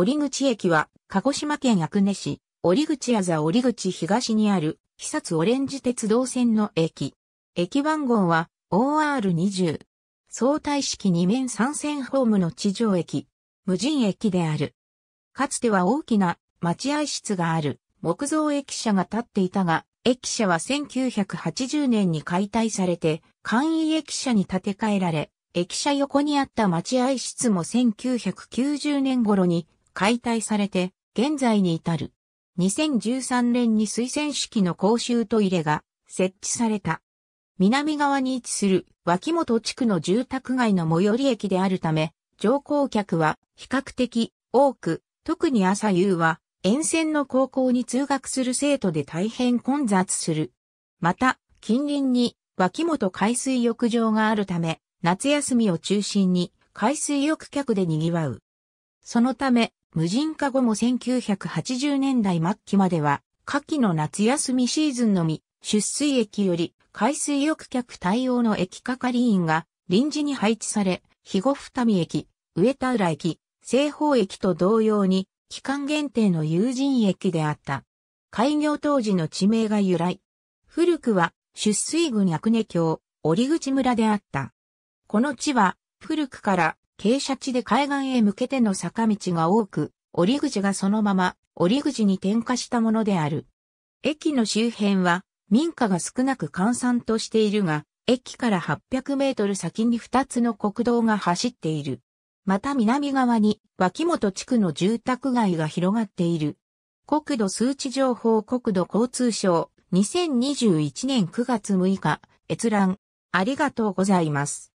折口駅は、鹿児島県阿久根市、折口あざ折口東にある、久津オレンジ鉄道線の駅。駅番号は、OR20。相対式2面3線ホームの地上駅。無人駅である。かつては大きな待合室がある木造駅舎が建っていたが、駅舎は1980年に解体されて、簡易駅舎に建て替えられ、駅舎横にあった待合室も1990年頃に解体されて、現在に至る。2013年に水洗式の公衆トイレが設置された。南側に位置する脇本地区の住宅街の最寄り駅であるため、乗降客は比較的多く、特に朝夕は沿線の高校に通学する生徒で大変混雑する。また、近隣に脇本海水浴場があるため、夏休みを中心に海水浴客で賑わう。そのため、無人化後も1980年代末期までは、夏季の夏休みシーズンのみ、出水駅より海水浴客対応の駅係員が臨時に配置され、肥後二見駅、上田浦駅、西方駅と同様に、期間限定の有人駅であった。開業当時の地名が由来。古くは、出水郡役根郷、折口村であった。この地は、古くから傾斜地で海岸へ向けての坂道が多く、折り口がそのまま折り口に点火したものである。駅の周辺は民家が少なく閑散としているが、駅から800メートル先に2つの国道が走っている。また南側に脇本地区の住宅街が広がっている。国土数値情報国土交通省2021年9月6日閲覧ありがとうございます。